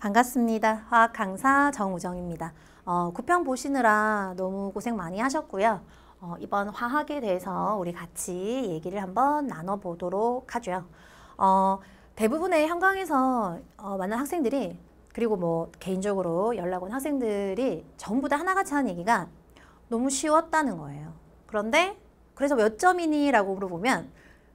반갑습니다. 화학 아, 강사 정우정입니다. 어, 구평 보시느라 너무 고생 많이 하셨고요. 어, 이번 화학에 대해서 우리 같이 얘기를 한번 나눠보도록 하죠. 어, 대부분의 현강에서 어, 만난 학생들이 그리고 뭐 개인적으로 연락 온 학생들이 전부 다 하나같이 하는 얘기가 너무 쉬웠다는 거예요. 그런데 그래서 몇 점이니? 라고 물어보면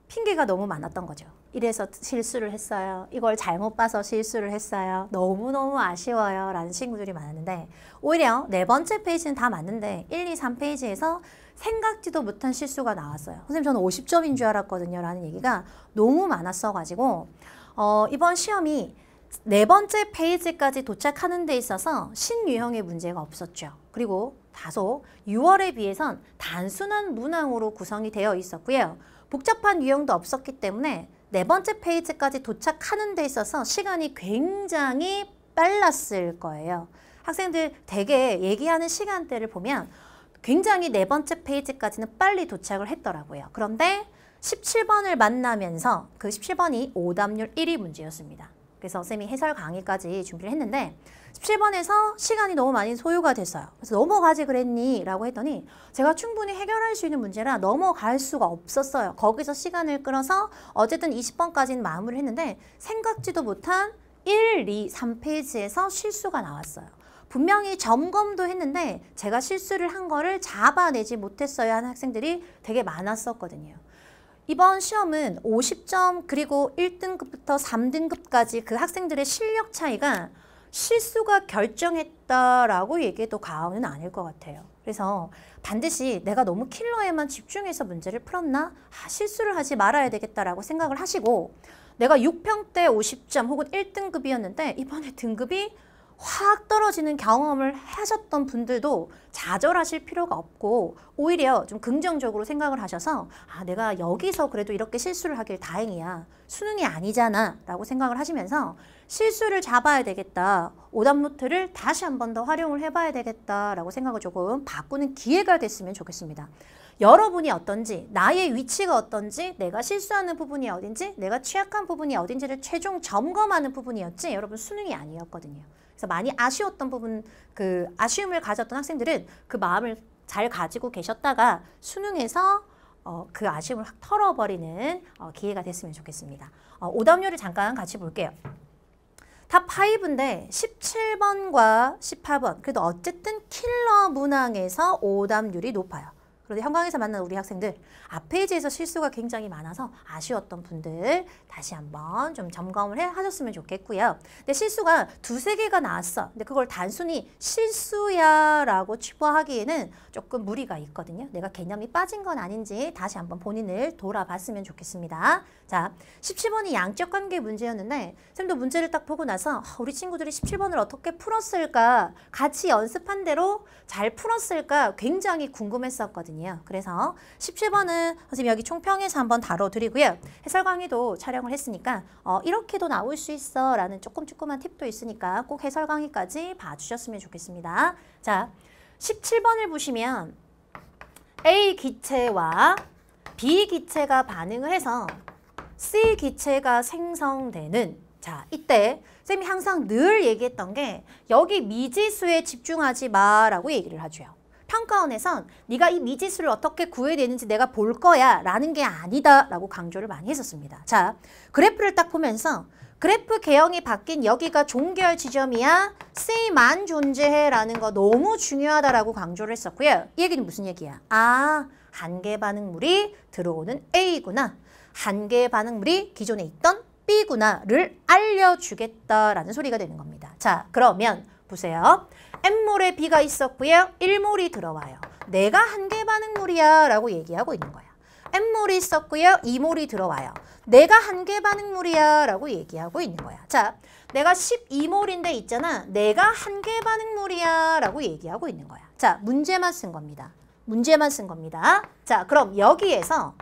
핑계가 너무 많았던 거죠. 이래서 실수를 했어요. 이걸 잘못 봐서 실수를 했어요. 너무너무 아쉬워요. 라는 친구들이 많았는데 오히려 네 번째 페이지는 다 맞는데 1, 2, 3페이지에서 생각지도 못한 실수가 나왔어요. 선생님 저는 50점인 줄 알았거든요. 라는 얘기가 너무 많았어가지고 어, 이번 시험이 네 번째 페이지까지 도착하는 데 있어서 신유형의 문제가 없었죠. 그리고 다소 6월에 비해선 단순한 문항으로 구성이 되어 있었고요. 복잡한 유형도 없었기 때문에 네 번째 페이지까지 도착하는 데 있어서 시간이 굉장히 빨랐을 거예요. 학생들 되게 얘기하는 시간대를 보면 굉장히 네 번째 페이지까지는 빨리 도착을 했더라고요. 그런데 17번을 만나면서 그 17번이 오답률 1위 문제였습니다. 그래서 쌤이 해설 강의까지 준비를 했는데 17번에서 시간이 너무 많이 소요가 됐어요. 그래서 넘어가지 그랬니? 라고 했더니 제가 충분히 해결할 수 있는 문제라 넘어갈 수가 없었어요. 거기서 시간을 끌어서 어쨌든 20번까지는 마무리를 했는데 생각지도 못한 1, 2, 3페이지에서 실수가 나왔어요. 분명히 점검도 했는데 제가 실수를 한 거를 잡아내지 못했어요 하는 학생들이 되게 많았었거든요. 이번 시험은 50점 그리고 1등급부터 3등급까지 그 학생들의 실력 차이가 실수가 결정했다라고 얘기해도 과언은 아닐 것 같아요. 그래서 반드시 내가 너무 킬러에만 집중해서 문제를 풀었나? 아, 실수를 하지 말아야 되겠다라고 생각을 하시고 내가 6평대 50점 혹은 1등급이었는데 이번에 등급이 확 떨어지는 경험을 하셨던 분들도 좌절하실 필요가 없고 오히려 좀 긍정적으로 생각을 하셔서 아 내가 여기서 그래도 이렇게 실수를 하길 다행이야 수능이 아니잖아 라고 생각을 하시면서 실수를 잡아야 되겠다 오답노트를 다시 한 번 더 활용을 해봐야 되겠다 라고 생각을 조금 바꾸는 기회가 됐으면 좋겠습니다 여러분이 어떤지 나의 위치가 어떤지 내가 실수하는 부분이 어딘지 내가 취약한 부분이 어딘지를 최종 점검하는 부분이었지 여러분 수능이 아니었거든요 그래서 많이 아쉬웠던 부분, 그 아쉬움을 가졌던 학생들은 그 마음을 잘 가지고 계셨다가 수능에서 어, 그 아쉬움을 확 털어버리는 어, 기회가 됐으면 좋겠습니다. 어, 오답률을 잠깐 같이 볼게요. 탑5인데 17번과 18번 그래도 어쨌든 킬러 문항에서 오답률이 높아요. 그런데 현강에서 만난 우리 학생들 앞페이지에서 실수가 굉장히 많아서 아쉬웠던 분들 다시 한번 좀 점검을 해 하셨으면 좋겠고요. 근데 실수가 두세 개가 나왔어. 근데 그걸 단순히 실수야 라고 치부하기에는 조금 무리가 있거든요. 내가 개념이 빠진 건 아닌지 다시 한번 본인을 돌아봤으면 좋겠습니다. 자, 17번이 양적 관계 문제였는데 쌤도 문제를 딱 보고 나서 아, 우리 친구들이 17번을 어떻게 풀었을까 같이 연습한 대로 잘 풀었을까 굉장히 궁금했었거든요. 부분이요 그래서 17번은 선생님 여기 총평에서 한번 다뤄드리고요. 해설 강의도 촬영을 했으니까 어, 이렇게도 나올 수 있어 라는 조금 조금한 팁도 있으니까 꼭 해설 강의까지 봐주셨으면 좋겠습니다. 자, 17번을 보시면 A 기체와 B 기체가 반응을 해서 C 기체가 생성되는 자 이때 선생님이 항상 늘 얘기했던 게 여기 미지수에 집중하지 마라고 얘기를 하죠. 평가원에선 네가 이 미지수를 어떻게 구해야 되는지 내가 볼 거야 라는 게 아니다 라고 강조를 많이 했었습니다. 자, 그래프를 딱 보면서 그래프 개형이 바뀐 여기가 종결 지점이야 쌤만 존재해 라는 거 너무 중요하다라고 강조를 했었고요. 이 얘기는 무슨 얘기야? 아, 한계 반응물이 들어오는 A구나. 한계 반응물이 기존에 있던 B구나를 알려주겠다라는 소리가 되는 겁니다. 자, 그러면 보세요. N몰에 B가 있었고요. 1몰이 들어와요. 내가 한계 반응물이야 라고 얘기하고 있는 거야. N몰이 있었고요. 2몰이 들어와요. 내가 한계 반응물이야 라고 얘기하고 있는 거야. 자, 내가 12몰인데 있잖아. 내가 한계 반응물이야 라고 얘기하고 있는 거야. 자, 문제만 쓴 겁니다. 문제만 쓴 겁니다. 자, 그럼 여기에서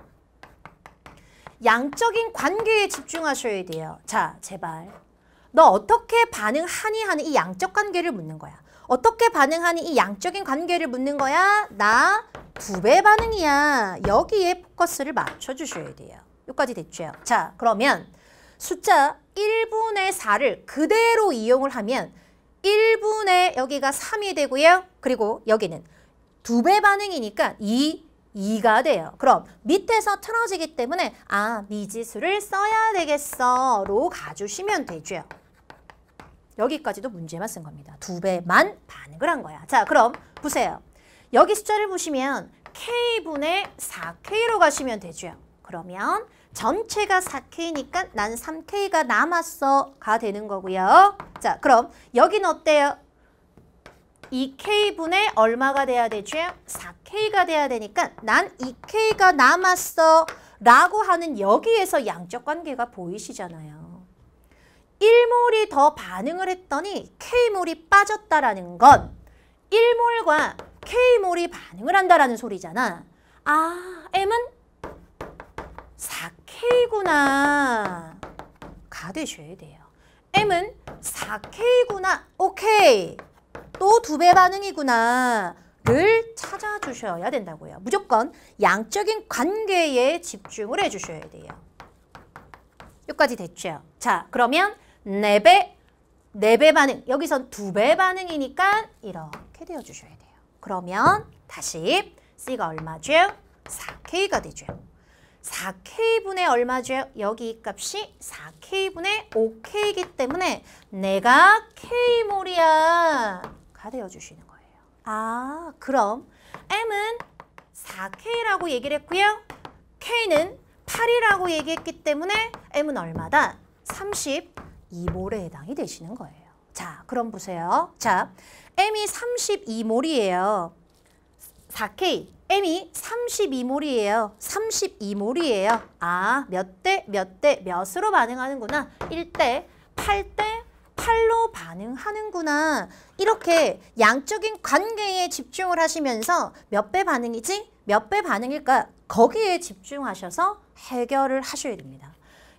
양적인 관계에 집중하셔야 돼요. 자, 제발. 너 어떻게 반응하니 하는 이 양적 관계를 묻는 거야. 어떻게 반응하니 이 양적인 관계를 묻는 거야. 나 부배 반응이야. 여기에 포커스를 맞춰주셔야 돼요. 여기까지 됐죠. 자 그러면 숫자 1분의 4를 그대로 이용을 하면 1분의 여기가 3이 되고요. 그리고 여기는 두 배 반응이니까 2, 2가 돼요. 그럼 밑에서 틀어지기 때문에 아 미지수를 네 써야 되겠어 로 가주시면 되죠. 여기까지도 문제만 쓴 겁니다. 두 배만 반응을 한 거야. 자, 그럼 보세요. 여기 숫자를 보시면 K분의 4K로 가시면 되죠. 그러면 전체가 4K니까 난 3K가 남았어 가 되는 거고요. 자, 그럼 여긴 어때요? 2K분의 얼마가 돼야 되죠? 4K가 돼야 되니까 난 2K가 남았어 라고 하는 여기에서 양적 관계가 보이시잖아요. 1몰이더 반응을 했더니 K몰이 빠졌다라는 건1몰과 K몰이 반응을 한다라는 소리잖아. 아, M은 4K구나. 가 되셔야 돼요. M은 4K구나. 오케이. 또 두 배 반응이구나. 를 찾아주셔야 된다고요. 무조건 양적인 관계에 집중을 해주셔야 돼요. 여기까지 됐죠? 자, 그러면 4배, 4배 반응. 여기선 2배 반응이니까 이렇게 되어주셔야 돼요. 그러면 다시 C가 얼마죠? 4K가 되죠. 4K분의 얼마죠? 여기 이 값이 4K분의 5K이기 때문에 내가 K몰이야. 가 되어주시는 거예요. 아, 그럼 M은 4K라고 얘기를 했고요. K는 8이라고 얘기했기 때문에 M은 얼마다? 30. 32몰에 해당이 되시는 거예요. 자, 그럼 보세요. 자, M이 32몰이에요. 4K, M이 32몰이에요. 32몰이에요. 아, 몇 대, 몇 대, 몇으로 반응하는구나. 1대, 8대, 8로 반응하는구나. 이렇게 양적인 관계에 집중을 하시면서 몇 배 반응이지? 몇 배 반응일까? 거기에 집중하셔서 해결을 하셔야 됩니다.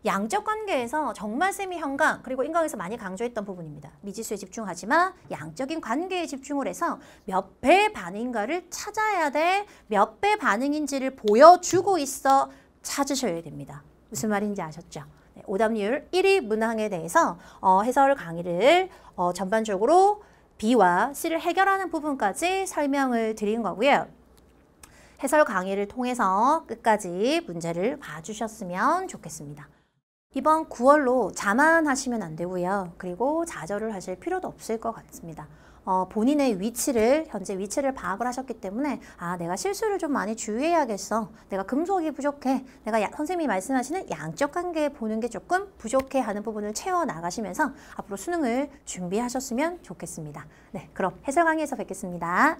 양적 관계에서 정말쌤이 형강 그리고 인강에서 많이 강조했던 부분입니다. 미지수에 집중하지만 양적인 관계에 집중을 해서 몇 배 반응가를 찾아야 돼. 몇 배 반응인지를 보여주고 있어 찾으셔야 됩니다. 무슨 말인지 아셨죠? 네, 오답률 1위 문항에 대해서 어, 해설 강의를 어, 전반적으로 B와 C를 해결하는 부분까지 설명을 드린 거고요. 해설 강의를 통해서 끝까지 문제를 봐주셨으면 좋겠습니다. 이번 9월로 자만하시면 안 되고요. 그리고 좌절을 하실 필요도 없을 것 같습니다. 어, 본인의 위치를 현재 위치를 파악을 하셨기 때문에 아 내가 실수를 좀 많이 주의해야겠어 내가 금속이 부족해 내가 야, 선생님이 말씀하시는 양적 관계 보는 게 조금 부족해 하는 부분을 채워나가시면서 앞으로 수능을 준비하셨으면 좋겠습니다 네 그럼 해설 강의에서 뵙겠습니다